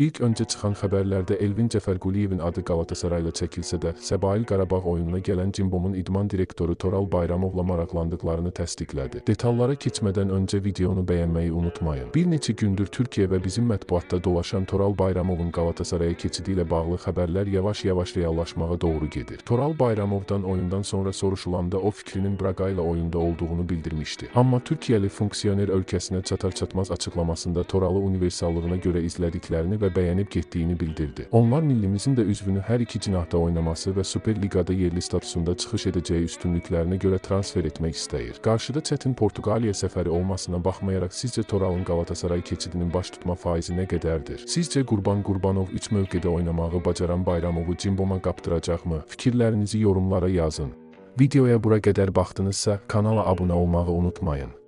İlk öncə çıxan xəbərlərdə Elvin Cəfərquliyevin adı Qalatasarayla çəkilsə də, Səbail Qarabağ oyununa gələn Cimbomun idman direktoru Toral Bayramovla maraqlandıqlarını təsdiqlədi. Detallara keçmədən öncə videonu bəyənməyi unutmayın. Bir neçə gündür Türkiyə və bizim mətbuatda dolaşan Toral Bayramovun Qalatasaraya keçidi ilə bağlı xəbərlər yavaş-yavaş reallaşmağa doğru gedir. Toral Bayramovdan oyundan sonra soruşulanda o fikrinin Braqa ilə oyunda olduğunu bildirmişdi. Amma Türkiyəli funksiyoner ölkəsinə çatar-çatmaz açıqlamasında Toralı universallığına görə izlədiklərini və bəyənib getdiyini bildirdi. Onlar millimizin də üzvünü hər iki cinahda oynaması və Super Liqada yerli statusunda çıxış edəcəyi üstünlüklərinə görə transfer etmək istəyir. Qarşıda çətin Portuqaliya səfəri olmasına baxmayaraq sizcə Toralın Qalatasaray keçidinin baş tutma faizi nə qədərdir? Sizcə Qurban Qurbanov 3 mövqedə oynamağı bacaran Bayramovu Cimboma qapdıracaqmı? Fikirlərinizi yorumlara yazın. Videoya bura qədər baxdınızsa kanala abunə olmağı unutmayın.